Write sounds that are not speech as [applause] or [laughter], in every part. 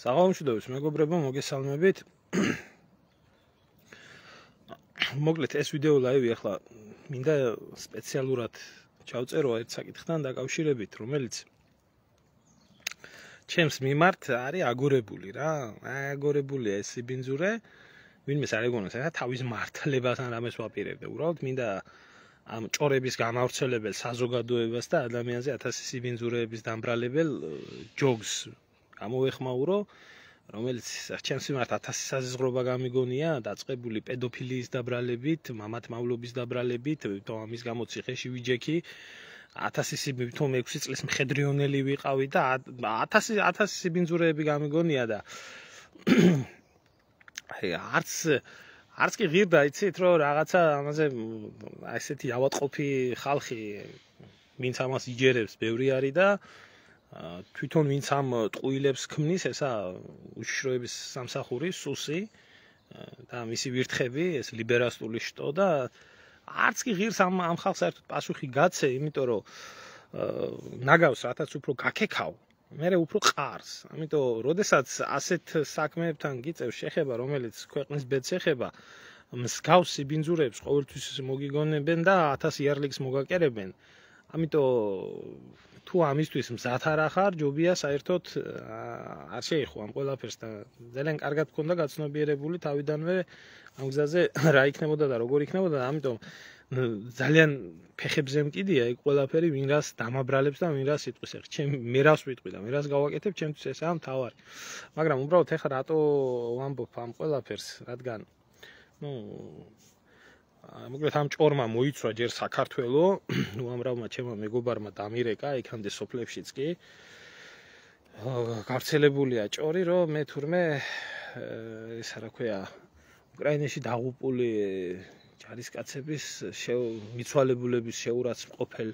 საღამოშიდოვის მეგობრებო, მოგესალმებით. მოკლედ ეს ვიდეო ლაივი ახლა მინდა სპეციალურად ჩავწერო ერთ საკითხთან დაკავშირებით, რომელიც ჩემს მიმართ არის აგორებული რა. აგორებულია ეს სიბინძურე. ვინმე საერთოდ ახლა თავის მართლებასთან რამეს ვაპირებდა. უბრალოდ მინდა ამ ჭორების გამავრცელებელ საზოგადოებას და ადამიანზე 1000 სიბინძურეების დამბრალებელ ჯოგს გამოეხმაურო რომელიც ჩემს მიმართ 1000 საზღრობა გამიგონია დაწყებული პედოფილიის დაბრალებით, მამათმავლობის დაბრალებით, თო ამის გამო ციხეში ვიჯექი 1000 სიბითომ 6 წლის მხედრიონელი ვიყავი და 1000 1000 სიბინძურეები გამიგონია და აი [coughs] არც არც კი ღირდა იცით რომ რაღაცა ამაზე ესეთი ავატყოფი ხალხი მინც ამას იჯერებს ბევრი არის და თვითონ ვინც ამ ტყუილებს ქმნის ესა უშიშროების სამსახური სუსი და მისი ვირთხები ეს ლიბერასტული შტო და არც კი ღირს ამ ამ ხალხს საერთოდ პასუხი გაცე იმიტომ რომ ნაგავს რათაც უფრო გაქეკავ მერე უფრო ყარს ამიტომ როდესაც ასეთ საქმეებთან გიწევ შეხება რომელიც ქვეყნის ბედს ეხება მსგავსი ბინძურებს ყოველთვის მოგიგონებენ და 1000 იარლიქს მოგაკერებენ ამიტომ თუ ამისთვის მზად არ ახარ, ჯობია საერთოდ არ შეიხო ამ ყველაფერს და ძალიან კარგად გქონდა გაცნობიერებული თავიდანვე ამ გზაზე [laughs] რა იქნებოდა და როგორი იქნებოდა, ამიტომ ძალიან ფეხებზე მკიდია ეგ ყველაფერი, ვინ რას დამაბრალებს და ვინ რას იტყვის. ახლა ჩემ მე რას ვიტყვი და მე რას გავაკეთებ, ჩემთვის ეს ამ თავარი. მაგრამ უბრალოდ ახლა რატო ვამბობ ამ ყველაფერს, რადგან ну მოკლედ ამ ჭორმა მოიცვა ჯერ საქართველო, უამრავმა ჩემო მეგობარმა დამირეკა იქამდე სოფლებშიც კი. გავრცელებულია ჭორი, რომ მე თურმე ეს რა ქვია, უკრაინაში დაღუპული ჯარისკაცების მიცვალებულების შეურაც მყოფელ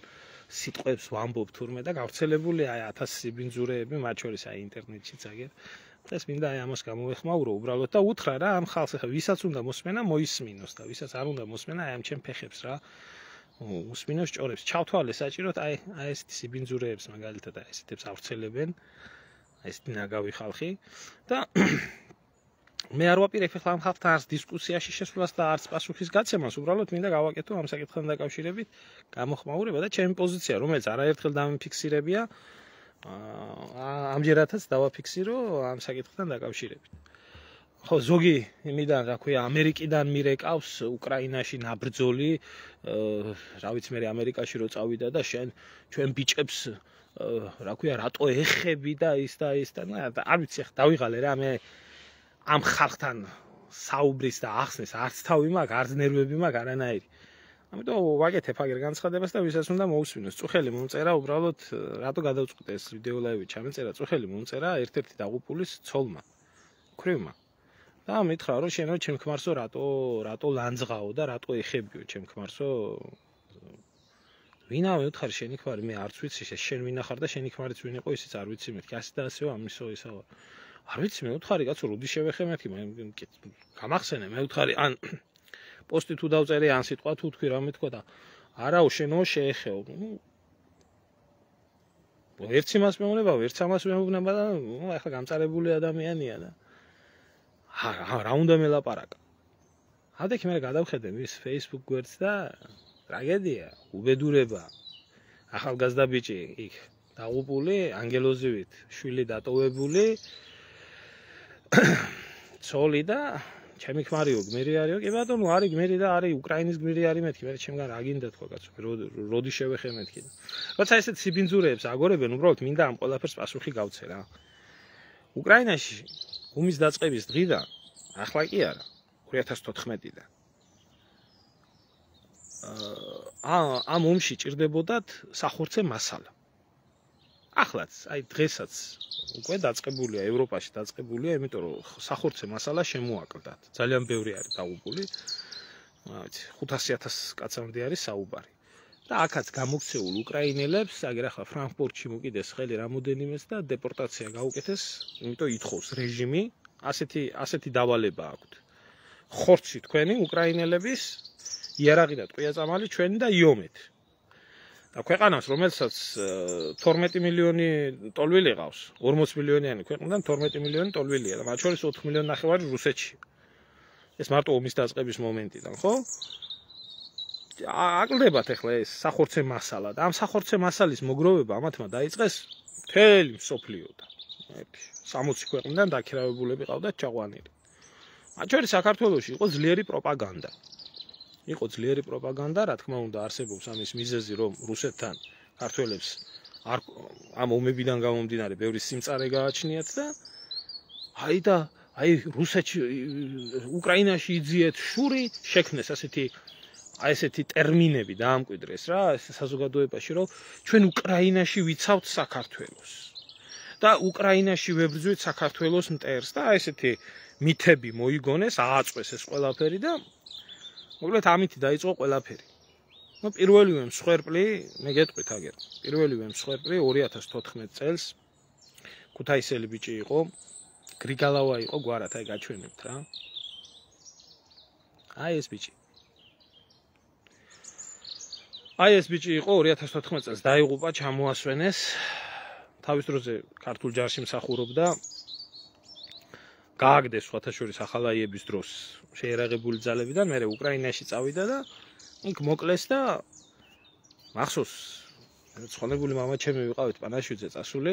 სიტყვებს ვამბობ თურმე და გავრცელებულია 1000 ბინძურეები მათ შორის აი ინტერნეტშიც აგერ ეს მინდა აი ამას გამოვეხმაურო უბრალოდ და უთხრა რა ამ ხალხს ახლა ვისაც უნდა მოსმენა მოისმინოს და ვისაც არ უნდა მოსმენა აი ამ ჩემ ფეხებს რა მოსმინოს ჭორებს ჩავთვალე საჭიროთ აი აი ეს სიბინძურეებს მაგალითად აი ესეთებს ავრცელებენ აი ეს ნაგავი ხალხი და [coughs] მე არ ვაპირებ ახლა ამ ხალხთან არც დისკუსიაში შესვლას და არც პასუხის გაცემას უბრალოდ მინდა გავაკეთო ამ საკითხთან დაკავშირებით გამოხმაურება და ჩემი პოზიცია რომელიც არაერთხელ დამიფიქსირებია ამჯერათაც დავაფიქსირო ამ საკითხთან დაკავშირებით. ხო ზოგი იმიდან რა ქვია ამერიკიდან მირეკავს უკრაინაში ნაბრძოლი რა ვიცი მე ამერიკაში რო წავიდა და შენ ჩვენ ბიჭებს რა ქვია რატო ეხები და ის და ის და არ ვიცი ხა დავიღალე რა მე ამ ხალხთან საუბრის და ახსნეს არც თავი მაქვს არც ნერვები მაქვს არანაირი ამიტომ ვაკეთებ აგერ განცხადებას და ვისაც უნდა მოусვინოს. წუხელი მომწერა უბრალოდ რატო გადავწყვიტე ეს ვიდეო ლაივი ჩამეწერა წუხელი მომწერა ერთ-ერთი დაღუპულის ცოლმა. ქრივმა. და მითხრა რომ შენო ჩემ ქმარსო რატო რატო ლანძღაო და რატო ეხებიო ჩემ ქმარსო ვინა ვეთხარ შენი ქმარი მე არც ვიცი შენ ვინახარ და შენი ქმარიც ვინ იყო ისიც არ ვიცი მეთქი ასე და ასეო ამისო ისაო არ ვიცი მე ვეთხარი კაცო როდი შევეხე მეთქი მე გამახსენე მე ვეთხარი ან პოსტი თუ დავწერე ან სიტყვა თუ თქვი რამე თქვა და არაო შენო შეეხეო ნუ ვერც იმას მეუბნება ვერც ამას მეუბნება და ახლა გამწარებული ადამიანია და არა რა უნდა მელაპარაკა ადე ქიმერ გადავხედე ის Facebook გვერდს და ტრაგედია უბედურება ახალგაზრდა ბიჭი იქ დაღუპული ანგელოზივით შვილი დატოვებული [coughs] ცოლი და ჩემი ხმარიო გმირი არისო კი ბატონო არის გმირი და არის უკრაინის გმირი არის მეთქი მე ჩემგან რა გინდა თქვა კაცო როდი შევეხე მეთქი როცა ესეთ სიბინძურეებს აგორებენ უბრალოდ მინდა ამ ყველაფერს პასუხი გავცე რა უკრაინაში გუმის დაწყების დღიდან ახლა კი არა 2014-დან აა ამ ომში ჭირდებოდათ სახურცე მასალა ახლაც, აი დღესაც უკვე დაწቀბულია ევროპაში, დაწቀბულია, იმიტომ რომ სახორცე მასალა შემოაკლდათ. ძალიან ბევრი არის დაუპული. აი 500.000 კაცამდე არის საუბარი. და ახაც გამოქცეულ უკრაინელებს, აგერ ახლა ფრანკფურტში მოკიდეს ხელი რამოდენიმეს და დეპორტაცია გაუკეთეს, იმიტომ ითხოვს რეჟიმი, ასეთი ასეთი დავალება აქვს. ხორცი თქვენი უკრაინელების იარაღი და ტყვია წამალი ჩვენი და იომეთ. და ქვეყანას რომელსაც 12 э, მილიონი ტოლვილი ყავს 40 მილიონიანი ქვეყნიდან 12 მილიონი ტოლვილია და მათ შორის 4 მილიონი ნახევარი რუსეთში ეს მარტო ომის დაწყების მომენტიდან ხო აკლდებათ ახლა ეს სახორცე მასალა და ამ სახორცე მასალის მოგროვება ამათმა დაიწყეს მთელი მსოფლიოდან ერთი 60 ქვეყნიდან დაქირავებულები ყავდათ ჩაყვანილი მათ შორის საქართველოსი იყო ძლიერი პროპაგანდა იყო ძლიერი პროპაგანდა, რა თქმა უნდა, არსებობს ამის მიზეზი, რომ რუსეთთან ქართველებს არ ამ ომებიდან გამომდინარე ბევრი სიმწარე გააჩნიათ და აი და აი რუსეთში უკრაინაში იძიეთ შური, შექმნეს ასეთი აი ესეთი ტერმინები დაამკვიდრეს რა, ეს საზოგადოებაში, რომ ჩვენ უკრაინაში ვიცავთ საქართველოს. და უკრაინაში ვებრძვით საქართველოს მტერს და აი ესეთი მითები მოიგონეს, ააწყვეს ეს ყველაფერი და მოკლედ ამით დაიწყო ყველაფერი. ნუ პირველივე მსხვერპლი მე გეტყვით აგერ. პირველივე მსხვერპლი 2014 წელს ქუთაისელი ბიჭი იყო. გრიგალავა იყო გვარად აი გაჩვენებთ რა. აი ეს ბიჭი. აი ეს ბიჭი იყო 2014 წელს დაიღუპა ჩამოასვენეს. თავის დროზე ქართულ ჯარში მსახურობდა გააგდეს ხათაშურის ახალაიების დროს შეერაღებული ძალებიდან მე უკრაინაში წავიდა და იქ მოკლეს და მახსოვს ცხონებული მამაჩემი ვიყავით პანაშვიძე წასული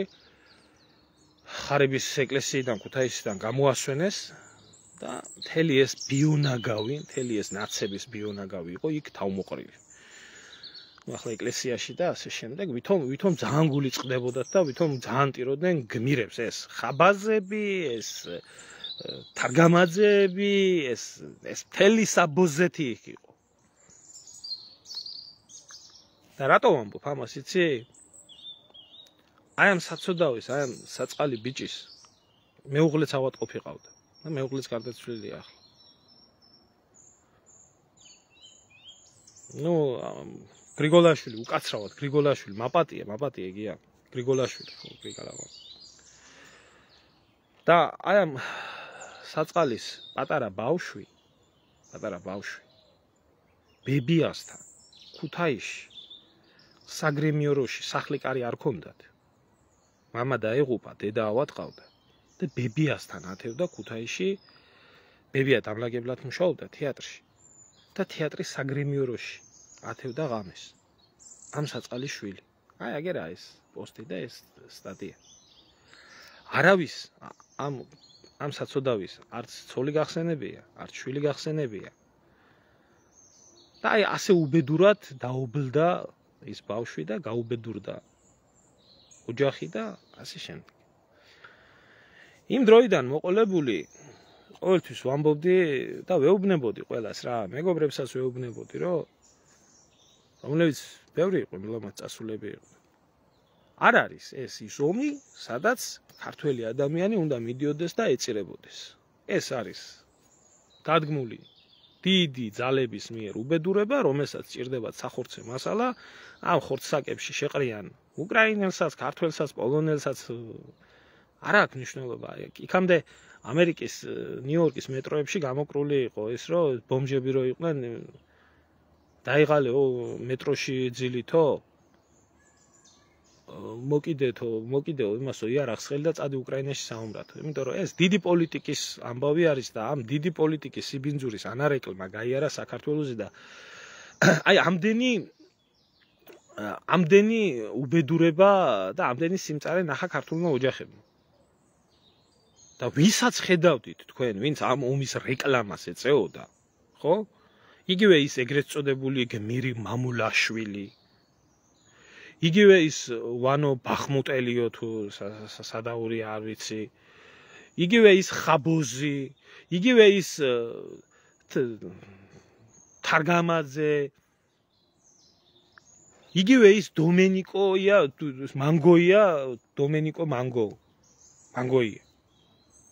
ხარების ეკლესიიდან ქუთაისიდან გამოასვენეს და მთელი ეს ბიონაგავი მთელი ეს ნაცების ბიონაგავი იყო იქ თავმოყრილი ახლა ეკლესიაში და ასე შემდეგ ვითომ ვითომ ძალიან გული წდებოდათ და ვითომ ძალიან ტიროდნენ გმირებს ეს ხაბაზები ეს თარგამაძეები, ეს ეს მთელი საბოზეთი იქ იყო. და რატომ ამბობ ამას, იცი? აი ამ საწოდავის, აი ამ საწყალი ბიჭის მეუღლეც ავატყოფიყავდა და მეუღლეც გარდაცვლილია ახლა. ну григоლაშვილი უკაცრავად григоლაშვილი მაპატია მაპატია გია григоლაშვილი ხო კი კარავა და აი ამ საწალის პატარა ბავშვი პატარა ბავშვი ბებიასთან ქუთაიში საგრემიოროში სახლი კარი არ ქონდათ мама დაიღუპა დედა ავატყავდა და ბებიასთან ათევდა ქუთაიში ბებია დამლაგებლად მუშაობდა თეატრში და თეატრის საგრემიოროში ათევდა ღამეს ამ საწალის შვილი აი აგერა ეს პოსტი და ეს სტატია არავის ამ ამ საწოდავის არც ცოლი გახსენებია, არც შვილი გახსენებია. და აი ასე უბედურად დაობლდა ის ბავშვი და გაუბედურდა ოჯახი და ასე შემდეგ. იმ დროიდან მოყოლებული ყოველთვის ვამბობდი და ვეუბნებოდი ყველას რა, მეგობრებსაც ვეუბნებოდი, რომ რომლებიც ბევრი იყო მილამაც წასულები იყო. არ არის ეს ის ომი, სადაც ქართველი ადამიანი უნდა მიდიოდეს და ეწირებოდეს. ეს არის დადგმული დიდი ძალების მიერ უბედურება, რომელსაც ჭირდება სახორცე მასალა, ამ ხორცსაკებში შეყრიან უკრაინელსაც, ქართველსაც, პოლონელსაც არ აქვს მნიშვნელობა. იქამდე ამერიკის ნიუ-იორკის მეტროებში გამოკრული იყო ის, რომ ბომჟები რო იყვნენ დაიღალეო მეტროში ძილითო, მოკიდეთო, მოკიდეო იმასო იარახსხელი და წადი უკრაინაში საომრათო. იმიტომ რომ ეს დიდი პოლიტიკის ამბავი არის და ამ დიდი პოლიტიკის სიბინძურის ანარეკლმა გაიარა საქართველოსი და [coughs] აი ამდენი ამდენი უბედურება და ამდენი სიმწარე ნახა ქართულმა ოჯახებმა. და ვისაც ხედავდით თქვენ, ვინც ამ ომის რეკლამას ეწეოდა, ხო? იგივე ის ეგრეთ წოდებული გმირი მამულაშვილი, იგივე ის ვანო ბახმუტელიო თუ სადაური არ ვიცი იგივე ის ხაბოზი იგივე ის თარგამაძე იგივე ის დომენიკოია მანგოია დომენიკო მანგო მანგოი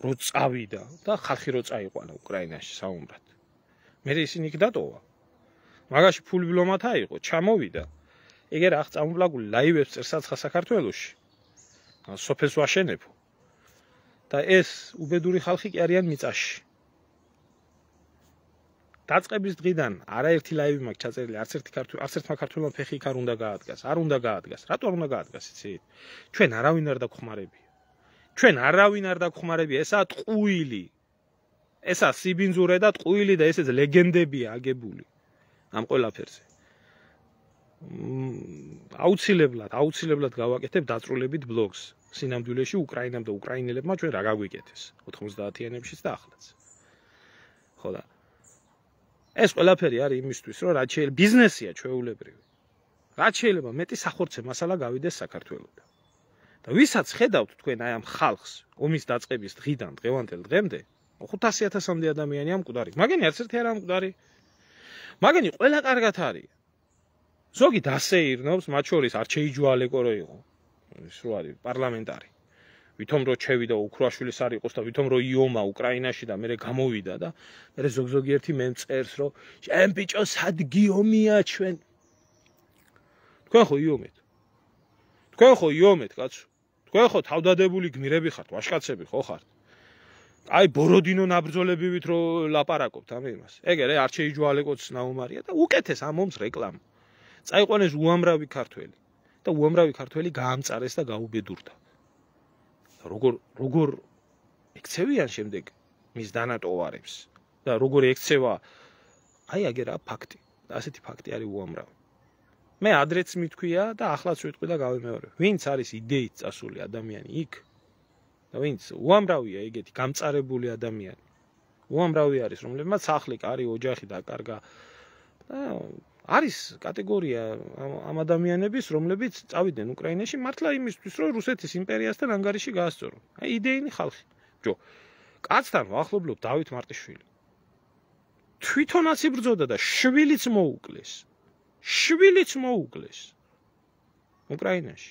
რო წავიდა და ხალხი რო წაიყვანა უკრაინაში საუბრად მე ისინი იქ დატოვა მაგაში ფულბლომათა იყო ჩამოვიდა იგი რა წამოვლაგული ლაივებს წერსაცხა საქართველოსში სოფელს ვაშენებ და ეს უბედური ხალხი კი არიან მიწაში დაწყების დღიდან არაერთი ლაივი მაქვს ჩაწერილი არც ერთი ქართული არც ერთმა ქართულმა ფეხი იქ არ უნდა გაადგას არ უნდა გაადგას რატო არ უნდა გაადგას იცი ჩვენ არავინ არ დაგხმარებია ჩვენ არავინ არ დაგხმარებია ესაა ტყუილი ესა სიბინძურე და ტყუილი და ესეც ლეგენდებია აგებული ამ ყველაფერზე აუცილებლად, აუცილებლად გავაკეთებ დაწრულებით ბლოგს სინამდვილეში უკრაინამ და უკრაინელებმა ჩვენ რა გაგვიკეთეს 90-იანებშიც და ახლაც. ხო და ეს ყველაფერი არის იმისთვის, რომ რაც შეიძლება ბიზნესია ჩვეულებრივი. რაც შეიძლება მეტი სახორცე მასალა გავიდეს საქართველოსთან. და ვისაც ხედავთ თქვენ აი ამ ხალხს, ომის დაწყების დღიდან დღევანდელ დღემდე, 500.000-მდე ადამიანი ამ მკვდარი. მაგენი არც ერთი არ ამ მკვდარი. მაგენი ყველა კარგად არის. ზოგი დასეირნობს, მათ შორის არჩეიჯვალე კორო იყო. ის რო არის პარლამენტარი. ვითომ რო ჩევიდა უკრუაშვილის არ იყოს და ვითომ რო იომა უკრაინაში და მე რე გამოვიდა და მე რე ზოგზოგიერთი მემწერს რო ჩემ ბიჭო სად გიომია ჩვენ. თქვენ ხო იომეთ? თქვენ ხო იომეთ, კაცო? თქვენ ხო თავდადებული გმირები ხართ, ვაშკაცები ხო ხართ? აი ბოროდინო ნაბრძოლებივით რო ლაპარაკობთ ამ იმას. ეგერე არჩეიჯვალეკოც ნაუმარია და უკეთეს ამ მომს რეკლამა. წაიყვანეს უამრავი ქართველი და უამრავი ქართველი გაამწარეს და გაუბედურდა. და როგორ როგორ ექცევიან შემდეგ მის დანატოვარებს და როგორ ექცევა აი აგერა ფაქტი. ასეთი ფაქტი არის უამრავი. მე ადრეც მithქვია და ახლაც ვიტყვი და გავიმეორე. ვინც არის იდეით წასული ადამიანი იქ და ვინც უამრავია ეგეთი გამწარებული ადამიანი. უამრავი არის, რომლებმაც ახლი კარი ოჯახი დაკარგა და არის კატეგორია ამ ადამიანების, რომლებიც წავიდნენ უკრაინაში მართლა იმისთვის, რომ რუსეთის იმპერიასთან ანგარიში გაასწორონ. აი იდეინი ხალხი. ჯო. კაცთან ვახლობლობ დავით მარტიშვილი. თვითონაც იბრძოდა და შვილიც მოუკლეს. შვილიც მოუკლეს. უკრაინაში.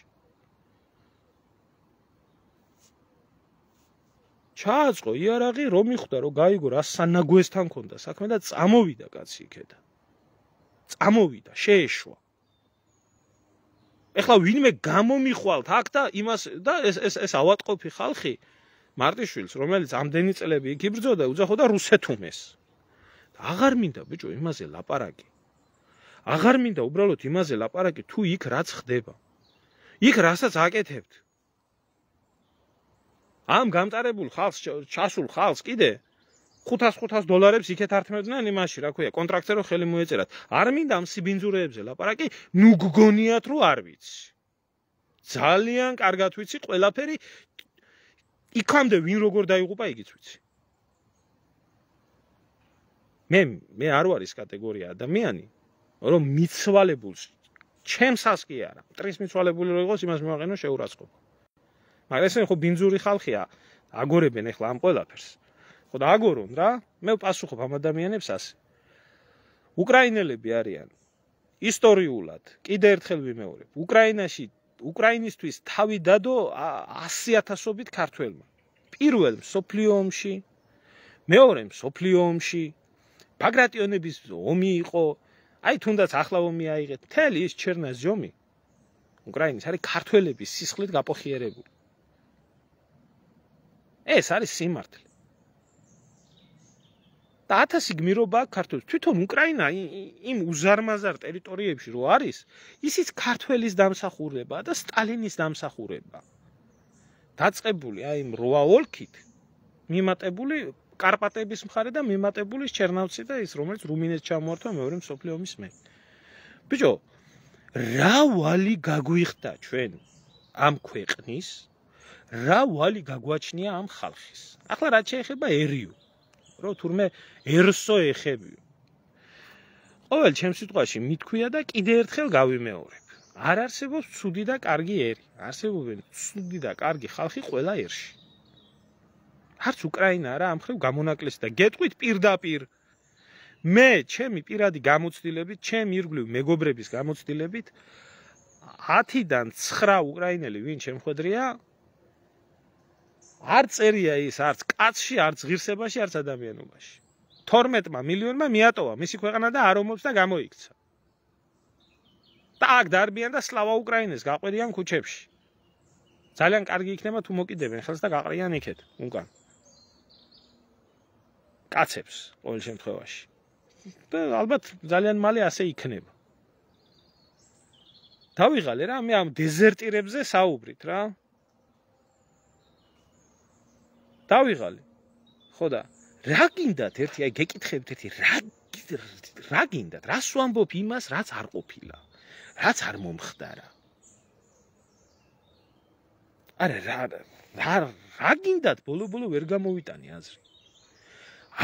ჩააწყო იარაღი, რომი ხვდა რომ გაიგო რა სანაგუესთან ქონდა საქმე და წამოვიდა კაცი იქედან. წამოვიდა, შეეშვა. ეხლა ვინმე გამომიხვალთ აქ და იმას და ეს ეს ეს ავატყოფი ხალხი მარტიშვილს, რომელიც ამდენი წლები იქ იბრძოდა, უძახოდა რუსეთუმეს. და აღარ მინდა ბიჭო იმაზე ლაპარაკი. აღარ მინდა უბრალოდ იმაზე ლაპარაკი თუ იქ რაც ხდება. იქ რასაც აკეთებთ. ამ გამტარებულ ხალხს, ჩასულ ხალხს კიდე 500-500 დოლარებს იქეთ ართმევდნენ იმაში, რა ქვია, კონტრაქტზე რომ ხელი მოეწერათ. არ მინდა ამ სიბინძურეებზე ლაპარაკი, ნუ გგონიათ რომ არ ვიცი. ძალიან კარგად ვიცი ყველაფერი. იქამდე ვინ როგორ დაიღუპა, იგიც ვიცი. მე მე არ ვარ ის კატეგორია ადამიანი, რომ მიცვალებულს ჩემსას კი არა, მტრის მიცვალებული რო იყოს, იმას მოვაყენო შეურაცხყოფა. მაგრამ ესე ხო ბინძური ხალხია, აგორებენ ახლა ამ ყველაფერს. ხო და აგორონ რა მე პასუხობ ამ ადამიანებს ასე უკრაინელები არიან ისტორიულად კიდე ერთხელ ვიმეორებ უკრაინაში უკრაინისტვის თავი დადო 100000ობით ქართველმა პირველ სოფლიოში მეორე სოფლიოში ბაგრატიონების ომი იყო აი თუნდაც ახლა ომი აიღეთ მთელი ეს ჩერნაზი ომი უკრაინის არის ქართველების სისხლით გაპოხიერებული ეს არის სიმართლე და 1000 გმირობა ქართულ თვითონ უკრაინა იმ უზარმაზარ ტერიტორიებში რო არის ისიც ქართლის დამსახურება და სტალინის დამსახურება დაწቀბული აი იმ როა ოლქით მიმატებული კარპატების მხარე და მიმატებული ჩერნავცი და ის რომელიც რუმინეთს ჩამოართვა მეორე მსოფლიო ომის მე ბიჭო რა ვალი გაგვიხდა ჩვენ ამ ქვეყნის რა ვალი გაგვაჩნია ამ ხალხის ახლა რაც შეეხება ერიო რომ თურმე ერსო ეხებიო. ყოველ ჩემს სიტყვაში მithქვია და კიდე ერთხელ გავიმეორებ. არ არსებობს ცუდი და კარგი ერი. არსებობენ ცუდი და კარგი ხალხი ყველა ერში. არც უკრაინა არა ამხრივ გამონაკლეს და გეტყვით პირდაპირ მე ჩემი პირადი გამოცდილებით, ჩემი ირგვლივ მეგობრების გამოცდილებით 10-დან 9 უკრაინელი ვინ შემხედრია, არ წერია ის არც კაცში, არც ღირსებაში, არც ადამიანობაში. 12 მილიონმა მიატოვა მისი ქვეყანა და არომობს და გამოიქცა. так дарбиан და слава უკრაინეს გაყვერიან ქუჩებში ძალიან კარგი იქნება თუ მოკიდებენ ხელს და გაყრიან იქეთ უკან კაცებს ყოველ შემთხვევაში და ალბათ ძალიან მალე ასე იქნება დავიღალე რა მე ამ დეზერტირებზე საუბრით რა დავიღალი. ხო და რა გინდათ ერთი აი გეკითხებით ერთი რა რა გინდათ? რას ვამბობ იმას, რაც არ ყოფილა. რაც არ მომხდარა. არა რა რა რა გინდათ ბოლო-ბოლო ვერ გამოვიტანე აზრი.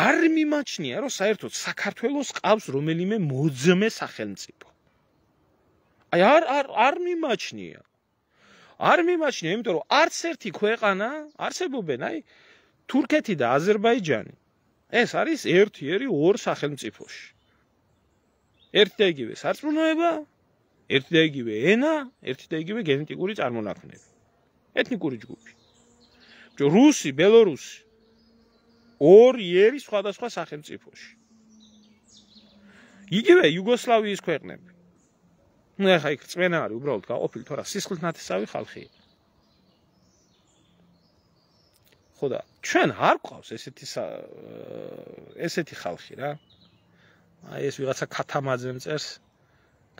არ მიმაჩნია რომ საერთოდ საქართველოს ყავს რომელიმე მოძმე სახელმწიფო. აი არ არ არ მიმაჩნია. არ მიმაჩნია, იმიტომ რომ არც ერთი ქვეყანა არსებობენ, აი თურქეთი და აზერბაიჯანი ეს არის ერთი ერთი ორ სახელმწიფოში ერთი და იგივე სარწმუნოება ერთი და იგივე ენა ერთი და იგივე გენეტიკური წარმონაქმნები ეთნიკური ჯგუფი ბჭო რუსი ბელორუსი ორი ერთი სხვადასხვა სახელმწიფოში იგივე იუგოსლავიის ქვეყნები ნუ ახლა იქ წმენა არის უბრალოდ გაყופיლ თორა სისხლთ ნათესავი ხალხია ხო და ჩვენ არ გვყავს ესეთი ესეთი ხალხი რა აი ეს ვიღაცა ქათამაძემ წერს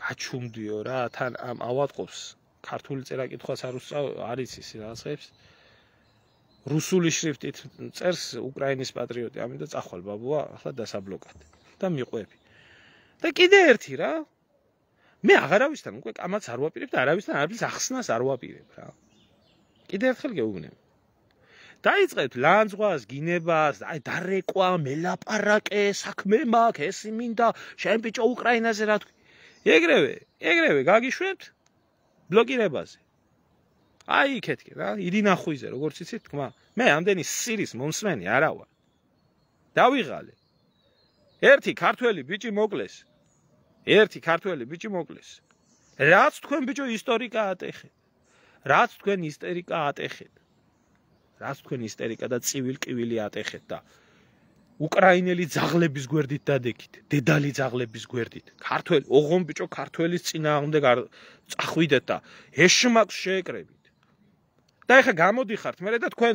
გაჩუმდიო რა თან ამ ავატყობს ქართული წერაკითხვას არ უსწავ არის ის რაღაცებს რუსული შრიფტით წერს უკრაინის პატრიოტი ამიტომ წახვალ ბაბუა ახლა დასაბლოკად და მიყვები და კიდე ერთი რა მე აღარავისთან უკვე კამაც არ ვაპირებ და არავისთან არის ახსნას არ ვაპირებ რა კიდე ერთხელ გეუბნები დაიწყეთ ლანძღვას, გინებას, აი დარეკვა, მელაპარაკე, საქმე მაქვს, ეს მინდა, შენ ბიჭო უკრაინაზე რა თქვი. ეგრევე, ეგრევე გაგიშვებთ ბლოკირებაზე. აი იქეთკე რა, იდინახვიზე, როგორც იცით, თქმა. მე ამდენი სირის მომსმენი არა ვარ. დავიღალე. ერთი ქართველი ბიჭი მოკლეს. ერთი ქართველი ბიჭი მოკლეს. რაც თქვენ ბიჭო ისტორიკა ატეხეთ. რაც თქვენ ისტერიკა ატეხეთ. რას თქვენ ისტერიკა და წივილ-კივილი ატეხეთ და უკრაინელი ძაღლების გვერდით დადექით, დედალი ძაღლების გვერდით. ქართველი ოღონ ბიჭო ქართლის ძინააღმდე წახვიდეთ და ეშმაკს შეეკრებით. და ეხა გამოდიხართ, მერე და თქვენ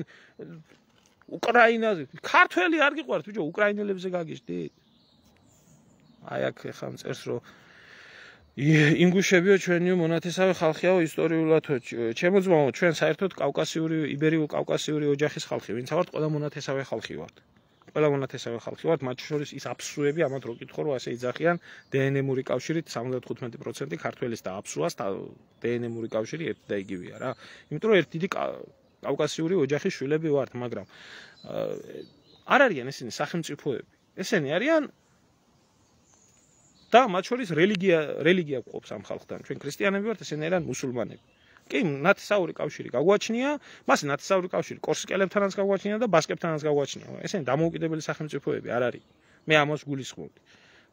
უკრაინაზე ქართველი არ გიყვართ ბიჭო, უკრაინელებზე გაგიშდით? აი აქ ეხა მწერს რომ ინგუშებიო ჩვენი მონათესავე ხალხიაო ისტორიულად ჩემო ძმაო ჩვენ საერთოდ კავკასიური იბერიო-კავკასიური ოჯახის ხალხი ვინც ვართ ყველა მონათესავე ხალხი ვართ ყველა მონათესავე ხალხი ვართ მათ შორის ის აფსუები ამათ როკითხო რომ ასე იძახიან დნმ-ური კავშირით 75% ქართველის და აფსუას დნმ-ური კავშირი ერთი და იგივეა რა იმიტომ რომ ერთი დიდი კავკასიური ოჯახის შვილები ვართ მაგრამ არ არიან ესენი სახელმწიფოები ესენი არიან და მათ შორის რელიგია რელიგია ყოფს ამ ხალხთან ჩვენ ქრისტიანები ვართ ესენ არიან მუსულმანები კი ნათესაური კავშირი გაგვაჩნია მას ნათესაური კავშირი კორსკელებთანაც გაგვაჩნია და ბასკებთანაც გაგვაჩნია ესენი დამოუკიდებელი სახელმწიფოები არ არის მე ამას გულისხმობდი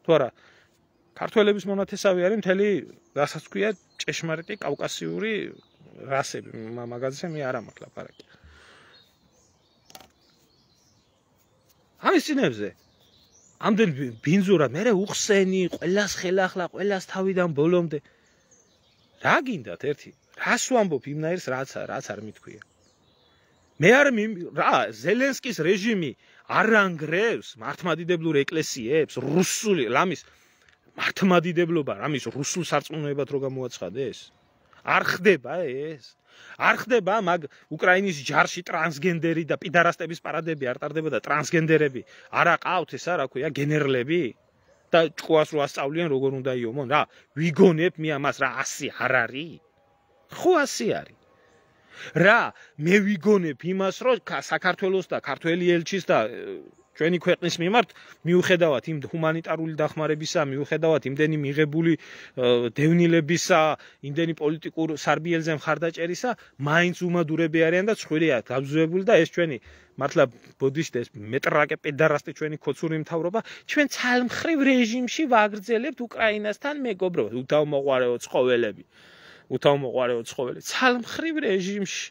თუ არა ქართველების მონათესავე არის მთელი რასაც ქვია ჭეშმარიტი კავკასიური რასები მაგაზზე მე არ ამაკლაპარაკი ამის წინებზე ამდენ ბინზურა მე უხსენი ყველას ხელახლა ყველას თავიდან ბოლომდე რა გინდათ ერთი რას ვამბობ იმნაირს რაც რაც არ მithქვია მე არ მი რა ზელენსკის რეჟიმი არ ანგრევს მართმადიდებლურ ეკლესიებს რუსული ლამის მართმადიდებლობა რამის რუსულ სარწმუნოებად რო გამოაცხადეს არ ხდება ეს არ ხდება მაგ უკრაინის ჯარში ტრანსგენდერი და პიდარასტების პარადები არ ტარდება და ტრანსგენდერები არა ყავთ ესა რა ქვია გენერლები და ჭკუას რო ასწავლიან როგორ უნდა იომონ რა ვიგონებ მე ამას რა 100 არ არის ხო 100 არის რა მე ვიგონებ იმას რომ საქართველოს და ქართველი ელჩის და ჩვენი ქვეყნის მიმართ მიუხედავად იმ ჰუმანიტარული დახმარებისა, მიუხედავად იმდენი მიღებული დევნილებისა, იმდენი პოლიტიკურ სარბიელზე მხარდაჭერისა, მაინც უმადურები არიან და ცხვირია გაბზუებული და ეს ჩვენი მართლა ბოდიშთ ეს მეტრაკე პედარასტი ჩვენი კოცური მთავრობა ჩვენ ცალმხრივ რეჟიმში ვაგრძელებთ უკრაინასთან მეგობრობას უთავმოყარეო ცხოველები უთავმოყარეო ცხოველები ცალმხრივ რეჟიმში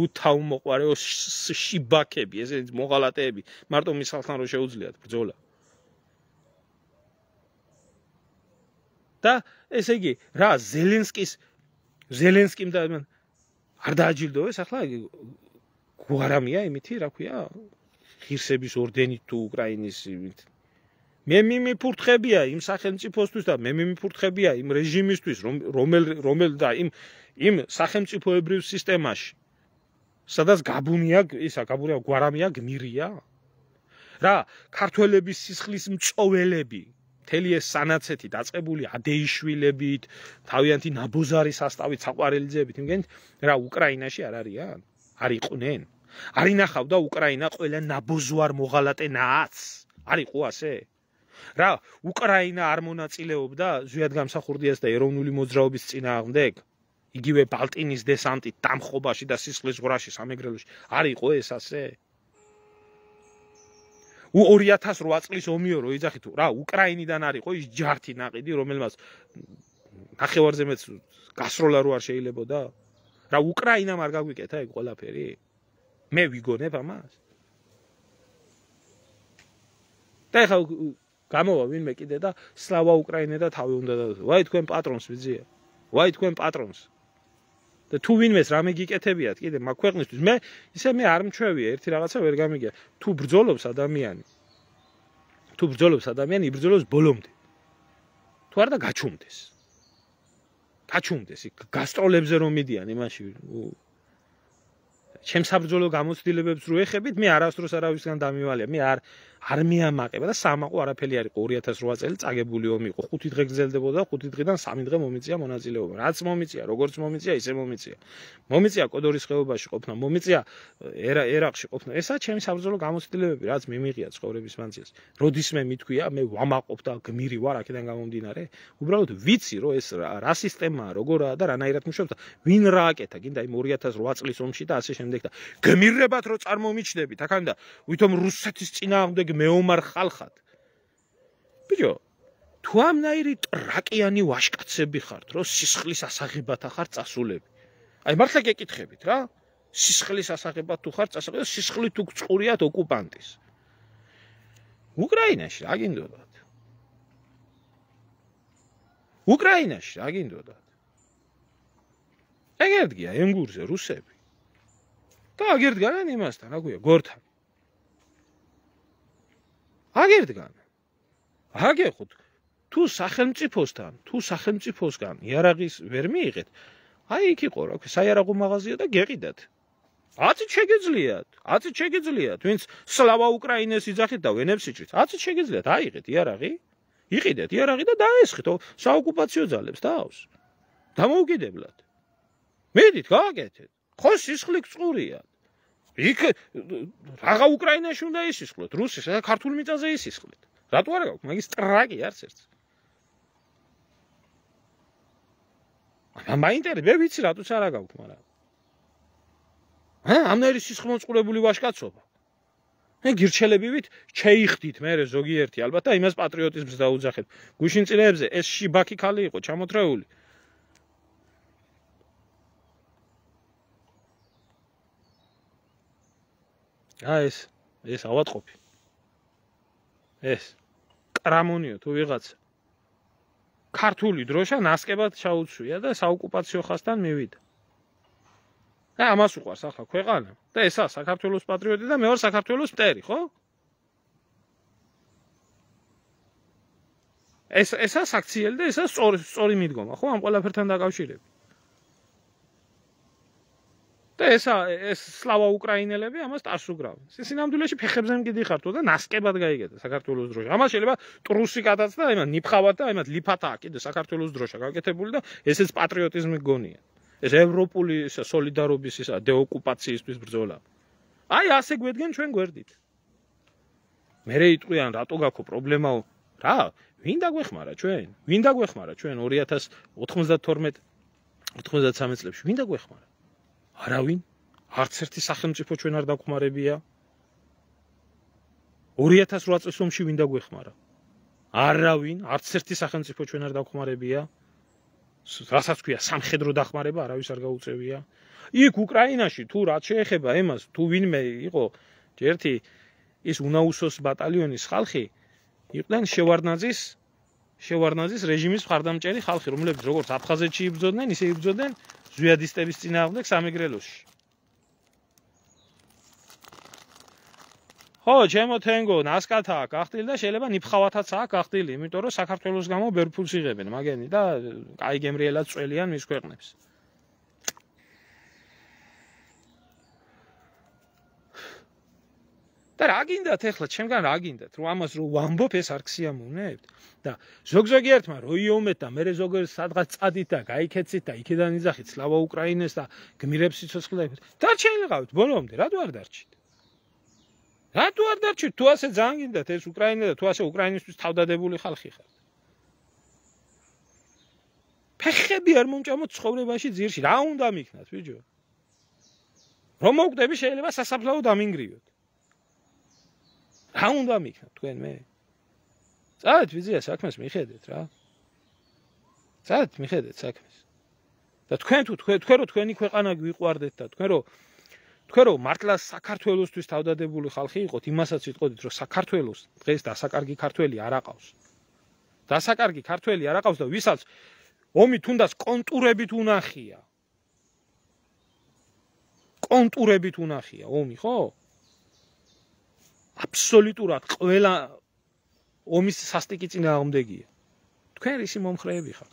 უთავმოყარეო შიბაკები, ესენი მოღალატეები, მარტო მის ხალხთან რომ შეუძლიათ ბრძოლა. და ესე იგი, რა ზელენსკის ზელენსკიმ და არ დააჯილდოვეს ახლა გუარამია იმითი, რა ქვია, ღირსების ორდენით თუ უკრაინის იმით. მე მიმიფურთხებია იმ სახელმწიფოსთვის და მე მიმიფურთხებია იმ რეჟიმისთვის, რომელ რომელ და იმ იმ სახელმწიფოებრივ სისტემაში. სადაც გაბუნია ისა გაბურია გვარამია გმირია რა ქართველების სისხლის მწოველები მთელი ეს სანაცეთი დაწებული ადეიშვილებით თავიანთი ნაბოზარი состаვით საყვარელიძეებით იმგენით რა უკრაინაში არ არიან არიყვნენ არინახავდა უკრაინა ყველა ნაბოზوار მოღალატე ნაც არიყო ასე რა უკრაინა არ მონაწილეობდა ზვიად გამსახურდიას და ეროვნული მოძრაობის წინააღმდეგ იგივე ბალტინის დესანტი დამხობაში და სისხლის ზღვაში სამეგრელოში არ იყო ეს ასე? უ 2008 წლის ომიო რო იძახი თუ რა უკრაინიდან არისო ის ჯართი ناقიდი რომელმაც ნახევარზე მეც გასროლა რო არ შეიძლებაოდა? რა უკრაინამ არ გაგვიკეთა ეგ ყველაფერი? მე ვიგონებ ამას. და ახლა გამოვა ვინმე კიდე და სლავა უკრაინე და თავი უნდა დაუსვა. ვაი თქვენ პატრონს ვიძიე. ვაი თქვენ პატრონს. და თუ ვინმეს რამე გიკეთებიათ კიდე მაგ ქვეყნისთვის მე ისე მე არ მჩვევია ერთი რაღაცა ვერ გამიგია თუ ბრძოლობს ადამიანი თუ ბრძოლობს ადამიანი იბრძოლოს ბოლომდე თუ არ და გაჩუმდეს გაჩუმდეს იქ გასტროლებზე რომ მიდიან იმაში ჩემს საბრძოლო გამოცდილებებს რო ეხებით მე არასდროს არავისგან დამივალია მე არ არ მეამაყება და სამაყო არაფერი არ იყო 2008 წელი წაგებული ომი იყო ხუთი დღე გრძელდებოდა ხუთი დღიდან სამი დღე მომიწია მონაწილეობა რაც მომიწია როგორც მომიწია ისე მომიწია მომიწია კოდორის ხეობაში ყოფნა მომიწია ერაყში ყოფნა ესაა ჩემი საბრძოლო გამოცდილებები რაც მიმიღია ცხოვრების მანძილზე როდის მე მithქვია მე ვამაყობ და გმირი ვარ აქედან გამომდინარე უბრალოდ ვიცი რომ ეს რა სისტემაა როგორაა და რანაირად მუშაობს და ვინ რა აკეთა კიდე იმ 2008 წლის ომში და ასე შემდეგ და გმირებად რო წარმომიჩნდებით აქამდე ვითომ რუსეთის წინააღმდეგ მეომარ ხალხად. ბიჭო, თუ ამნაირი ტრაკიანი ვაშკაცები ხართ, რომ სისხლის ასაღებად ახარ წასულები. აი მართლა გეკითხებით რა? სისხლის ასაღებად თუ ხარ წასულები, სისხლი თუ გწურიათ ოკუპანტის. უკრაინაში რა გინდოდათ? უკრაინაში რა გინდოდათ? ეგერდგია ენგურზე რუსები. და აგერდგანენ იმასთან, რა გქვია, გორთან. აგერდგან აგეხოთ თუ სახელმწიფოსთან თუ სახელმწიფოსგან იარაღის ვერ მიიღეთ აი იქ იყო რა ქვია საიარაღო მაღაზია და გეყიდათ აცი შეგეძლიათ აცი შეგეძლიათ ვინც სლავა უკრაინეს იძახეთ და ვენებსიჭით აცი შეგეძლიათ აიღეთ იარაღი იყიდეთ იარაღი და დაესხეთო საოკუპაციო ძალებს დააოს დამოუკიდებლად მედით გააკეთეთ ხო სისხლი წყურიათ იქ რაღა უკრაინაში უნდა ისისხლოთ, რუსის და ქართული მიწაზე ისისხლოთ. რატო არ გაქვს მაგის ტრაკი არც ერთს? ამ აინტერი მე ვიცი რატოც არა გაქვს, მაგრამ. ჰა, ამერი სისხლმოწყურებული ვაშკაცობა. მე გირჩელებივით, შეიხდით მე ზოგიერთი ალბათ და იმას პატრიოტიზმს დაუძახეთ. გუშინ წილებზე ეს შიბაკი ხალი იყო ჩამოთრეული. აა ეს ეს ავატყოფი ეს კრამონიო თუ ვიღაც ქართული დროშა ناسკებად ჩაუცვია და საოკუპაციო ხასთან მივიდა და ამას უყარს ახლა ქვეყანა და ესა საქართველოს პატრიოტი და მე ვარ საქართველოს მტერი ხო ეს ესა საქციელი და ესა სწორი სწორი მიდგომა ხო ამ ყველაფერთან დაკავშირებით და ესა ეს სლავა უკრაინელები ამას ტარს უგრავენ. სისინამდვილეში ფეხებზე მიდიხართო და ნასკებად გაიგეთ საქართველოს დროშა. ამას შეიძლება ტრუსი გადაც და იმან ნიფხავად და იმან ლიფათაა კიდე საქართველოს დროშა გაკეთებული და ესეც პატრიოტიზმი გონია. ეს ევროპული ისა სოლიდარობის ისა დეოკუპაციისთვის ბრძოლა. აი ასე გვედგენ ჩვენ გვერდით. მე რე იტყვიან რატო გაქო პრობლემაო? რა? ვინ დაგვეხმარა ჩვენ? ვინ დაგვეხმარა ჩვენ 2092 93 წლებში? ვინ დაგვეხმარა? არავინ არც ერთი სახელმწიფო ჩვენ არ დაგხმარებია 2008 წელს ომში ვინ დაგვეხმარა არავინ არც ერთი სახელმწიფო ჩვენ არ დაგხმარებია რასაც ქვია სამხედრო დახმარება არავის არ გაუწევია იქ უკრაინაში თუ რა შეეხება იმას თუ ვინმე იყო ერთი ის უნაუსოს ბატალიონის ხალხი იყვნენ შევარნაძის შევარნაძის რეჟიმის მხარდამჭერი ხალხი რომლებიც როგორც აფხაზეთში იბრძოდნენ ისე იბრძოდნენ ზვიადისტების ძინააღმდეგ სამეგრელოში. ხო, ჩემო თენგო, ნასკათა აქვს გახდილი და შეიძლება ნიფხავათაც აქვს გახდილი, იმიტომ რომ საქართველოს გამო ბერფულს იღებენ, მაგენი და კაი გემრიელად წვლიან მის ქვეყნებს. და რა გინდათ ახლა ჩემგან რა გინდათ რომ ამას რომ ვამბობ ეს არ ქსიამოვნებთ და ზოგზოგი ერთმა რო იომეთ და მე ზოგერ სადღაც წადით და გაიქეცით და იქიდან იძახით სლავა უკრაინეს და გმირებს სიცოცხლეებს და შეიძლებავთ ბოლომდე რატო არ დარჩით რატო არ დარჩით თუ ასე ძალიან გინდათ ეს უკრაინა და თუ ასე უკრაინისთვის თავდადებული ხალხი ხართ ფეხები არ მომჭამოთ ცხოვრებაში ძირში რა უნდა მიქნათ ბიჭო რომ მოკვდები შეიძლება სასაფლაო დამინგრიოთ რა უნდა მიქნა თქვენ მე? წავით ვიზია საქმეს მიხედეთ რა. წავით მიხედეთ საქმეს. და თქვენ თუ თქვენ თქვენ რო თქვენი ქვეყანა გიყვარდეთ და თქვენ რო თქვენ რო მართლა საქართველოსთვის თავდადებული ხალხი იყოთ, იმასაც ვიტყოდით რომ საქართველოს დღეს დასაკარგი ქართველი არ აყავს. დასაკარგი ქართველი არ აყავს და ვისაც ომი თუნდაც კონტურებით უნახია. კონტურებით უნახია ომი ხო? აბსოლუტურად ყველა ომის სასტიკი წინააღმდეგია. თქვენ ისი მომხრეები ხართ.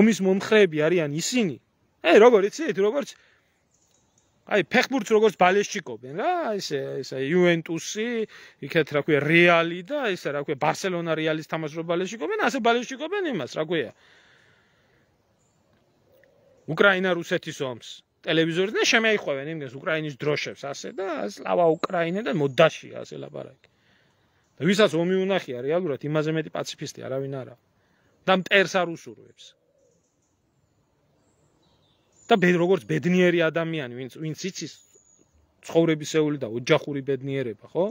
ომის მომხრეები არიან ისინი. აი, როგორ იცით, როგორც აი, ფეხბურთს როგორც ბალეშჩიკობენ რა, ესე ესე იუენტუსი, იქეთ რა ქვია, რეალი და ესე რა ქვია, ბარსელონა რეალის თამაშობ ბალეშჩიკობენ, ასე ბალეშჩიკობენ იმას, რა ქვია. უკრაინა რუსეთის ომს ტელევიზორზე და შემეიყვევენ იმგეს უკრაინის დროშებს ასე და სლავა უკრაინე და მოდაში ასე ლაპარაკი. და ვისაც ომი უნახია რეალურად იმაზე მეტი პაციფისტი არავინ არა. და მტერს არ უსურვებს. და ბედ როგორც ბედნიერი ადამიანი, ვინც ვინც იცის ცხოვრებისეული და ოჯახური ბედნიერება, ხო?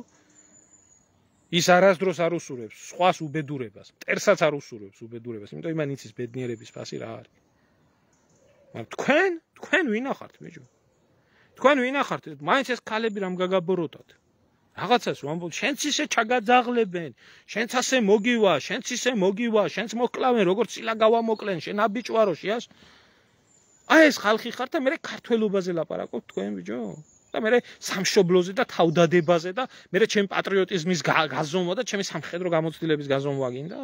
ის არასდროს არ უსურვებს სხვას უბედურებას, მტერსაც არ უსურვებს უბედურებას, იმიტომ იმან იცის ბედნიერების ფასი რა არის. მაგრამ თქვენ თქვენ ვინ ახართ ბიჭო? თქვენ ვინ ახართ? მაინც ეს ქალები რამ გაგაბოროთ? რაღაცას ვამბობ, შენც ისე ჩაგაძაღლებენ, შენც ასე მოგივა, შენც ისე მოგივა, შენც მოკლავენ, როგორც ილა გავამოკლენ, შენ აბიჭვარო შეას? აი ეს ხალხი ხართ და მე ქართველობაზე ლაპარაკობ თქვენ ბიჭო? და მე სამშობლოზე და თავდადებაზე და მე ჩემ პატრიოტიზმის გაზომვა და ჩემი სამხედრო გამოცდილების გაზომვა გინდა?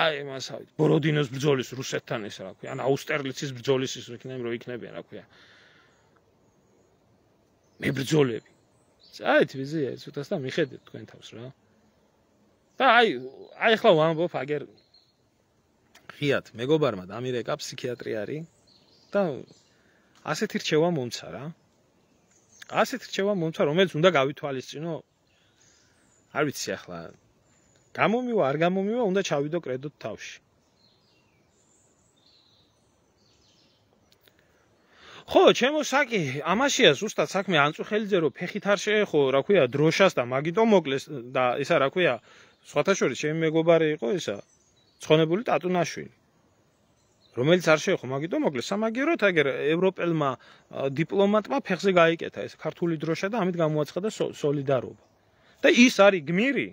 აი მასავით ბოროდინოს ბრძოლის რუსეთთან ის რა ქვია ან აუსტერლიცის ბრძოლის ის იქნება რომ იქნება რა ქვია მე ბრძოლები აი თვიზია ცოტას და მიხედეთ თქვენ თავს რა და აი აი ახლა ვამბობ აგერ ღიათ მეგობარმა დამირეკა ფსიქიატრი არის და ასეთი რჩევა მომცა რა ასეთი რჩევა მომცა რომელიც უნდა გავითვალისწინო არ ვიცი ახლა გამომივა, არ გამომივა, უნდა ჩავიდო კრედოთ თავში. ხო, ჩემო საკი, ამაშია ზუსტად საქმე ანწუხელიძე რო ფეხით არ შეეხო, რა ქვია, დროშას და მაგიტო მოკლეს და ესა რა ქვია, სვათაშორის ჩემი მეგობარი იყო ესა, ცხონებული ტატუნაშვილი. რომელიც არ შეეხო მაგიტო მოკლეს, სამაგიეროდ აგერ ევროპელმა დიპლომატმა ფეხზე გაიკეთა ეს ქართული დროშა და ამით გამოაცხადა სოლიდარობა. და ის არის გმირი,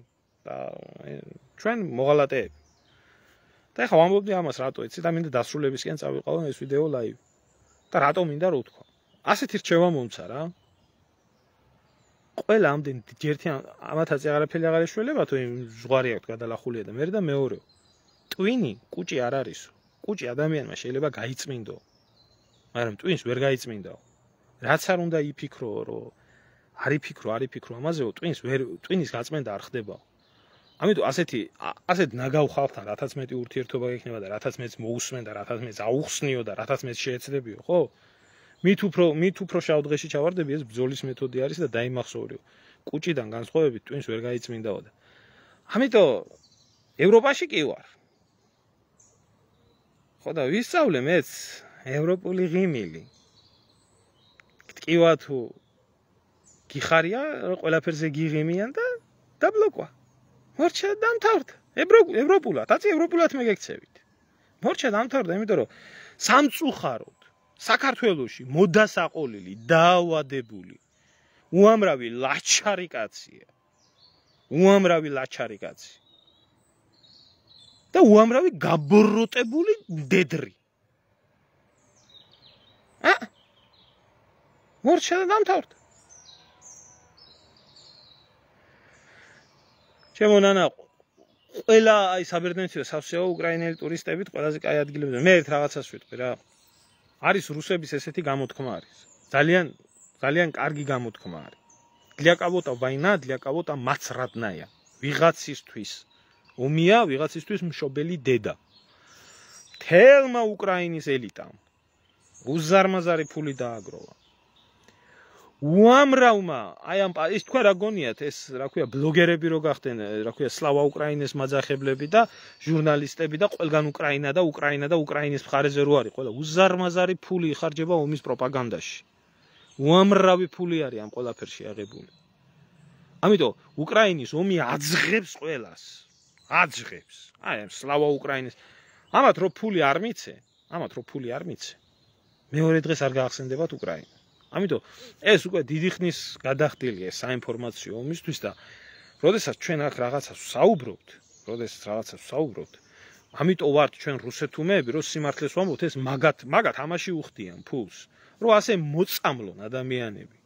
და ჩვენ მოღალატეები და ახლა ვამბობდი ამას რატო იცი და მინდა დასრულებისკენ წავიყავო ეს ვიდეო ლაივი და რატო მინდა რო ვთქვა ასეთი რჩევა მომცა რა ყველა ამდენ ჯერთი ამათაც აღარაფერი აღარ შეიძლება თუ იმ ზღარი აქვს გადალახულია და მე და მეორე ტვინი კუჭი არ არის კუჭი ადამიანმა შეიძლება გაიწმინდო მაგრამ ტვინს ვერ გაიწმინდაო რაც არ უნდა იფიქრო რომ არიფიქრო არიფიქრო ამაზეო ტვინს ვერ ტვინის გაწმენდა არ ხდებაო ამიტომ ასეთი ასეთ ნაგავ ხალხთან რათაც მეტი ურთიერთობა გექნება და რათაც მეც მოусმენ და რათაც მეც აუხსნიო და რათაც მეც შეეცდებიო, ხო? მით უფრო მით უფრო შავდღეში ჩავარდები, ეს ბძოლის მეთოდი არის და დაიმახსოვრიო. კუჭიდან განსხვავებით, ტვინს ვერ გაიწმინდაო და. ამიტომ ევროპაში კი ვარ. ხოდა ვისწავლე მეც ევროპული ღიმილი. ტკივა თუ გიხარია, ყველაფერზე გიღიმიან და დაბლოკვა. მორჩა დამთავრდა ევროპულად აწი ევროპულად მეგექცევით მორჩა დამთავრდა იმიტომ რომ სამწუხაროდ საქართველოსი მოდასაყოლილი დაავადებული უამრავი ლაჩარი კაცია უამრავი ლაჩარი კაცი და უამრავი გაბოროტებული დედრი აა მორჩა დამთავრდა ჩემო ნანა ყველა აი საბერძნეთიო სასეო უკრაინელი ტურისტებით ყველაზე კაი ადგილებია მე ერთ რაღაცას ვიტყვი რა არის რუსების ესეთი გამოთქმა არის ძალიან ძალიან კარგი გამოთქმა არის დლიაკავოტა ვაინა დლიაკავოტა მაც რადნაია ვიღაცისთვის უმია ვიღაცისთვის მშობელი დედა თელმა უკრაინის ელიტამ უზარმაზარი ფული დააგროვა უამრავმა აი ამ ის თქვა რა გონიათ ეს რა ქვია ბლოგერები რო გახდნენ რა ქვია სლავა უკრაინის მაძახებლები და ჟურნალისტები და ყველგან უკრაინა და უკრაინა და უკრაინის მხარეზე რო არის ყველა უზარმაზარი ფული ხარჯება ომის პროპაგანდაში უამრავი ფული არის ამ ყველაფერში აღებული ამიტომ უკრაინის ომი აძღებს ყველას აძღებს აი ამ სლავა უკრაინის ამათ რო ფული არ მიცე ამათ რო ფული არ მიცე მეორე დღეს არ გაახსენდებათ უკრაინას ამიტომ ეს უკვე დიდი ხნის გადახდილია საინფორმაციო ომისთვის და როდესაც ჩვენ აქ რაღაცას საუბრობთ, როდესაც რაღაცას საუბრობთ, ამიტომ ვართ ჩვენ რუსეთუმეები, რომ სიმართლეს ვამბობთ, ეს მაგათ, მაგათ ამაში უხდიან ფულს, რომ ასე მოწამლონ ადამიანები.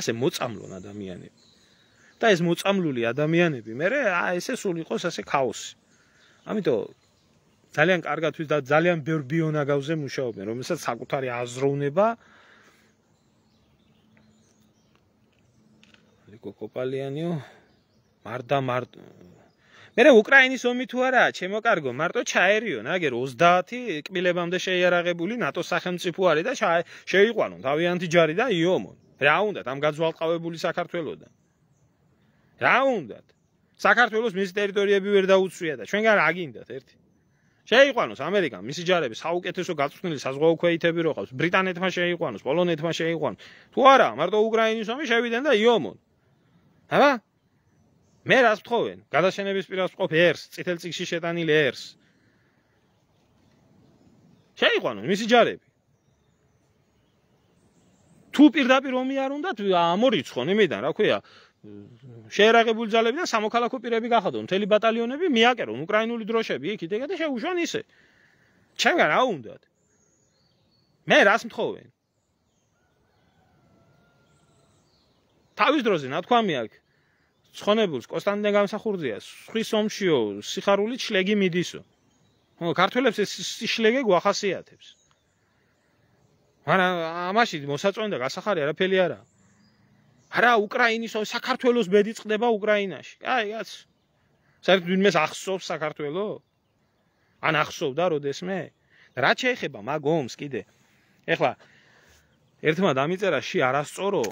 ასე მოწამლონ ადამიანები. და ეს მოწამლული ადამიანები, მე აა ესე სულ იყოს ასე ქაოსი. ამიტომ ძალიან კარგად თვით და ძალიან ბევრ ბიონაგავზე მუშაობენ, რომელსაც საკუთარი აზროვნება აა ნიკო კოპალიანიო მარდა მარტო მე რა უკრაინის ომი თუ არა ჩემო კარგო მარტო ჩაერიო ნაგერ 30 კმილებამდე შეიარაღებული ნატო სახელმწიფო არის და შეიყვანონ თავიანთი ჯარი და იომონ რა უნდათ ამ გაძვალყავებული საქართველოსთან რა უნდათ საქართველოს მის ტერიტორიები ვერ დაუცვია და ჩვენგან რა გინდათ ერთი შეიყვანოს ამერიკამ მისი ჯარები საუკეთესო გაწვრთნილი საზღვაო ქვეითები როყავს ბრიტანეთმა შეიყვანოს პოლონეთმა შეიყვანოს თუ არა მარტო უკრაინის ომი შევიდნენ და იომონ აბა მე რას ვთხოვენ? გადაშენების პირას ვყოფ ერს, წითელ წიგში შეტანილი ერს. შეიყვანო მისი ჯარები. თუ პირდაპირ ომი არ უნდათ, ამორიცხონ იმედან, რა ქვია, შეერაღებული ძალები და სამოქალაქო პირები გახადონ, მთელი ბატალიონები მიაკერონ უკრაინული დროშები იქ იდეგა და შეუშვან ისე. ჩემგან რა უნდათ? მე რას მთხოვენ? თავის დროზე ნათქვამი აქვს ცხონებულს კონსტანტინე გამსახურძია სხვის ომშიო სიხარული ჩლეგი მიდისო ხო ქართველებს ეს ჩლეგი გვახასიათებს არა ამაში მოსაწონი და გასახარი არაფერი არა არა უკრაინის საქართველოს ბედი წდება უკრაინაში აი კაც საერთოდ ვინმეს ახსოვს საქართველო ან ახსოვდა როდესმე რა შეიძლება მაგ ომს კიდე ეხლა ერთმა დამიწერა ში არასწორო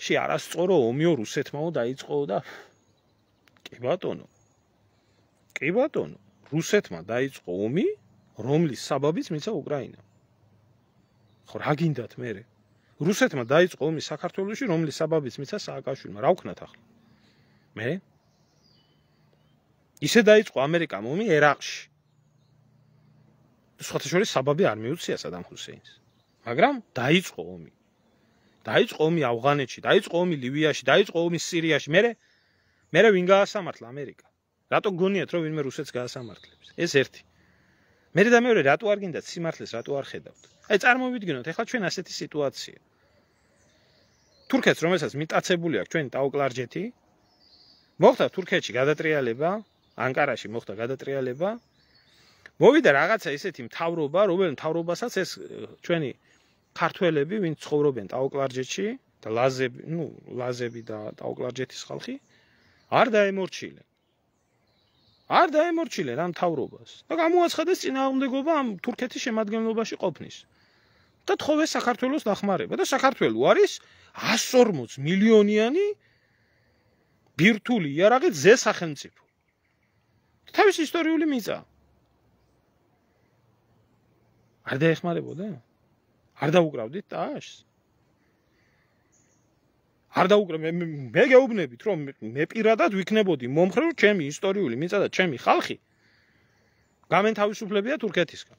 ში არასწორო ომიო რუსეთმაო დაიწყო და კი ბატონო კი ბატონო რუსეთმა დაიწყო ომი რომლის საბაბიც მისცა უკრაინა ხო რა გინდათ მე რუსეთმა დაიწყო ომი საქართველოსში რომლის საბაბიც მისცა სააკაშვილმა რა ვქნათ ახლა მე ისე დაიწყო ამერიკამ ომი ერაყში სხვათა შორის საბაბი არ მიუციასა დამხუსეინს მაგრამ დაიწყო ომი დაიწყო ომი ავღანეთში, დაიწყო ომი ლივიაში, დაიწყო ომი სირიაში, მე მე ვინ გაასამართლა ამერიკა? რატო გონიათ რომ ვინმე რუსეთს გაასამართლებს? ეს ერთი. მე და მეორე რატო არ გინდა სიმართლეს რატო არ ხედავთ? აი წარმოვიდგინოთ, ეხლა ჩვენ ასეთი სიტუაცია. თურქეთს რომელსაც მიტაცებული აქვს ჩვენი ტაოკლარჯეთი მოხდა თურქეთში გადატრიალება, ანკარაში მოხდა გადატრიალება. მოვიდა რაღაცა ისეთი მთავრობა, რომელიც მთავრობასაც ეს э, ჩვენი ქართველები, ვინც ცხოვრობენ ტაოკლარჯეთში და ლაზები, ну, ლაზები და ტაოკლარჯეთის ხალხი არ დაემორჩილენ. არ დაემორჩილენ ამ თავრობას და გამოაცხადეს წინააღმდეგობა ამ თურქეთის შემადგენლობაში ყოფნის. და თხოვეს საქართველოს დახმარება და საქართველო არის 140 მილიონიანი ბირთული იარაღი ზე სახელმწიფო. თავის ისტორიული მიზა არ დაეხმარებოდა? არ დაუკრავდით ტაშს? არ დაუკრა მე მე გეუბნებით რომ მე პირადად ვიქნებოდი მომხრეო ჩემი ისტორიული მიწა და ჩემი ხალხი გამენთავისუფლებია თურქეთისგან.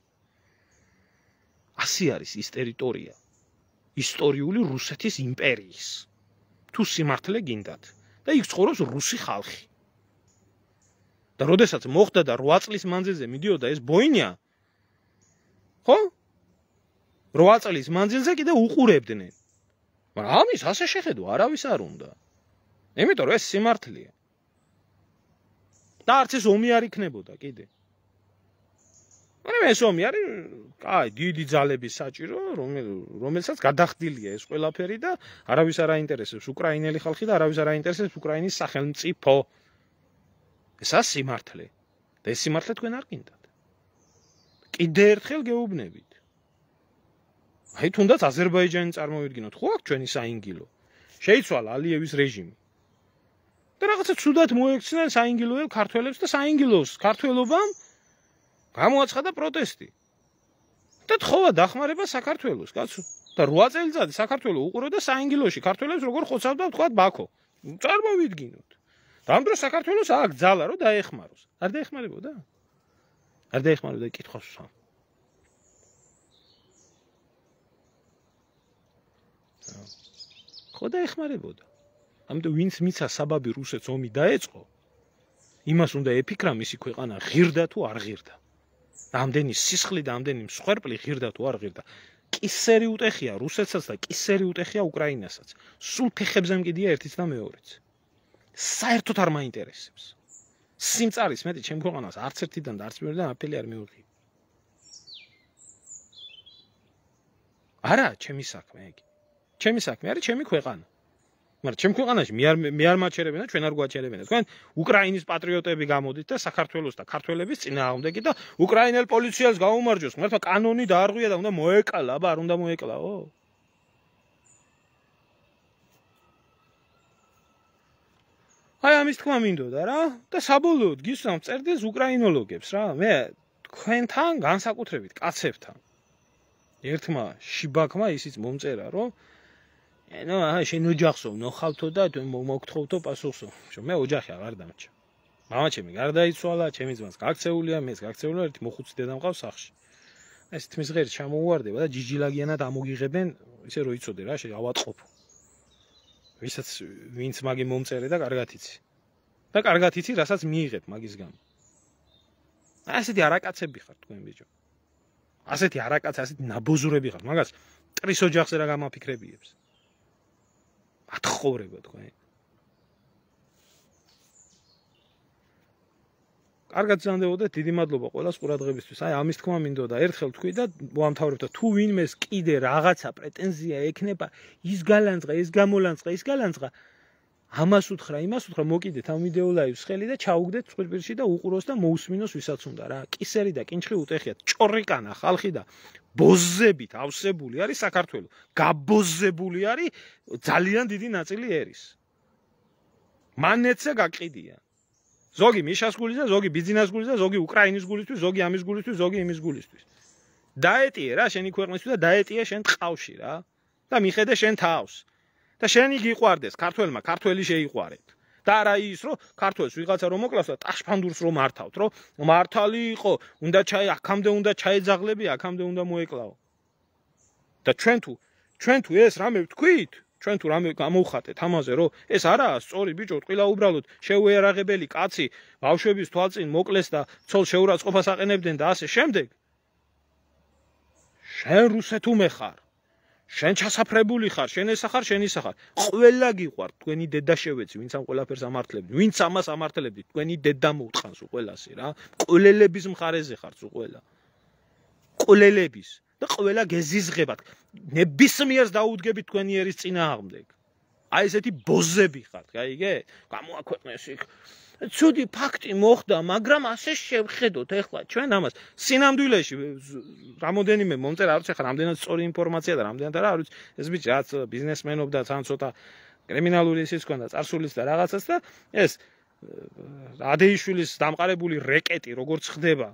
ასე არის ის ტერიტორია ისტორიული რუსეთის იმპერიის. თუ სიმართლე გინდათ და იქ ცხოვრობს რუსი ხალხი. და როდესაც მოხდა და 8 წლის მანძილზე მიდიოდა ეს ბოინია ხო? 8 წლის მანძილზე კიდე უყურებდნენ. მაგრამ ამის ასე შეხედო არავის არ უნდა. იმიტომ რომ ეს სიმართლეა. და არც ეს ომი არ იქნებოდა კიდე. მაგრამ ეს ომი არის, კაი, დიდი ძალების საჭირო, რომელსაც გადახდილია ეს ყველაფერი და არავის არ აინტერესებს უკრაინელი ხალხი და არავის არ აინტერესებს უკრაინის სახელმწიფო. ეს ასე სიმართლე. და ეს სიმართლე თქვენ არ გინდათ. კიდე ერთხელ გეუბნებით. აი თუნდაც აზერბაიჯანი წარმოვიდგინოთ, ხო აქ ჩვენი საინგილო. შეიცვალა ალიევის რეჟიმი. და რაღაცა ცუდად მოექცნენ საინგილოებ ქართველებს და საინგილოს ქართველობამ გამოაცხადა პროტესტი. და თხოვა დახმარება საქართველოს, კაცო. და 8 წელიწადში საქართველოს უყუროდა საინგილოში ქართველებს როგორ ხოცავდა თქვა ბაქო. წარმოვიდგინოთ. და ამ დროს საქართველოს აქ ძალა რომ დაეხმაროს. არ დაეხმარებოდა? არ დაეხმარებოდა კითხავს სამ. ხო და ეხმარებოდა. ამიტომ ვინც მიცა საბაბი რუსეთს ომი დაეწყო, იმას უნდა ეფიქრა მისი ქვეყანა ღირდა თუ არ ღირდა. რამდენი სისხლი და რამდენი მსხვერპლი ღირდა თუ არ ღირდა. კისერი უტეხია რუსეთსაც და კისერი უტეხია უკრაინასაც. სულ ფეხებზე მკიდია ერთიც და მეორეც. საერთოდ არ მაინტერესებს. სიმწარის მეტი ჩემ ქვეყანას არც ერთიდან და არც მეორედან აფელი არ მიუღია. არა, ჩემი საქმე ეგ. ჩემი საქმე არის ჩემი ქვეყანა. მაგრამ ჩემ ქვეყანაში მე არ მე არ მაჩერებინა, ჩვენ არ გვაჩერებინა. თქვენ უკრაინის პატრიოტები გამოდით და საქართველოს და ქართველების წინააღმდეგი და უკრაინელ პოლიციას გაუმარჯოს. მართლა კანონი დაარღვია და უნდა მოეკლა, აბა არ უნდა მოეკლაო? აი ამის თქმა მინდოდა რა და საბოლოოდ გისვამ წერდეს უკრაინოლოგებს რა მე თქვენთან განსაკუთრებით კაცებთან ერთმა შიბაკმა ისიც მომწერა რომ ნუ აა შენ ოჯახსო ნოხავთო და მოგთხოვთო პასუხსო შენ მე ოჯახი აღარ დამჭა мама ჩემი გარდაიცვალა ჩემი ძმას გაქცეულია მეც გაქცეულია ერთი მოხუცი დედა მყავს სახლში ეს თმის ღერი ჩამოუვარდება და ჯიჯილაგიანად ამოგიღებენ ისე რომ იწოდე რა შენ ავატყოფ ვისაც ვინც მაგი მომწერე და კარგად იცი და კარგად იცი რასაც მიიღებ მაგისგან ასეთი არაკაცები ხარ თქვენ ბიჭო ასეთი არაკაცი ასეთი ნაბოზურები ხარ მაგას ტრის ოჯახზე რა გამაფიქრებიებს ათხოვრება თქვენ კარგად ზანდებოდეთ დიდი მადლობა ყველა სკურადღებისთვის აი ამის თქმა მინდოდა ერთხელ თქვი და მოამთავრებთ თუ ვინმეს კიდე რაღაცა პრეტენზია ექნება ის განაცხა ის გამოლანცხა ის განაცხა ამას უთხრა, იმას უთხრა, მოკიდეთ ამ ვიდეო ლაივს ხელი და ჩაუგდეთ წვირპირში და უყუროს და მოусმინოს ვისაც უნდა რა. კისერი და კინჩხი უტეხიათ. ჭორიკანა ხალხი და ბოზებით ავსებული არის საქართველოს. გაბოზებული არის ძალიან დიდი ნაწილი ერის. მანეთზე გაყიდია. ზოგი მიშას გულისა, ზოგი ბიზნეს გულისა, ზოგი უკრაინის გულისთვის, ზოგი ამის გულისთვის, ზოგი იმის გულისთვის. დაეტიე რა შენი ქვეყნისთვის და დაეტიე შენ ტყავში რა. და მიხედე შენ თავს. და შენ იგი იყვარდეს ქართველმა ქართველი შეიყვარეთ და რა ის რომ ქართველს ვიღაცა რომ მოკლას და ტაშფანდურს რომ მართავთ რომ მართალი იყო უნდა ჩაი აქამდე უნდა ჩაეძაღლები აქამდე უნდა მოეკლავო და ჩვენ თუ ჩვენ თუ ეს რამე ვთქვით ჩვენ თუ რამე გამოვხატეთ ამაზე რომ ეს არაა სწორი ბიჭო ტყილა უბრალოდ შეუერაღებელი კაცი ბავშვების თვალწინ მოკლეს და ცოლ შეურაცხყოფას აყენებდნენ და ასე შემდეგ შენ რუსეთ უმეხარ შენ ჩასაფრებული ხარ, შენ ეს ხარ, შენ ის ხარ. ყველა გიყვარ თქვენი დედა შევეცი, ვინც ამ ყველაფერს ამართლებდი, ვინც ამას ამართლებდი, თქვენი დედა მოუტყანს უყველასე რა. ყველელების მხარეზე ხარც უყველა. ყველელების და ყველა გეზიზღებათ. ნებისმიერს დაუდგებით თქვენი ერის წინააღმდეგ. აი ესეთი ბოზები ხართ, გაიგე? გამოაქვეყნეს იქ ცუდი ფაქტი მოხდა, მაგრამ ასე შევხედოთ ახლა ჩვენ ამას. სინამდვილეში რამოდენიმე მომწერა არ ვიცი, ახლა რამდენად სწორი ინფორმაცია და რამდენად არა, არ ვიცი. ეს ბიჭი რაც ბიზნესმენობდა, თან ცოტა კრიმინალური ისიც ქონდა, წარსულიც და რაღაცას და ეს ადეიშვილის დამყარებული რეკეტი როგორც ხდება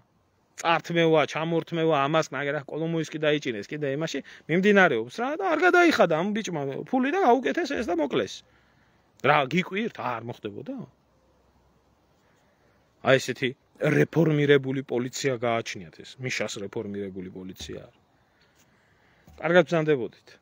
წართმევა, ჩამორთმევა, ამას მაგერა კოლომოისკი დაიჭინეს კიდე იმაში, მიმდინარეობს რა და არ გადაიხადა ამ ბიჭმა ფული და გაუკეთეს ეს და მოკლეს. რა გიკვირთ? არ მოხდებოდა? აი ესეთი რეფორმირებული პოლიცია გააჩნიათ ეს. მიშას რეფორმირებული პოლიცია არის. კარგად ვზანდებოდით.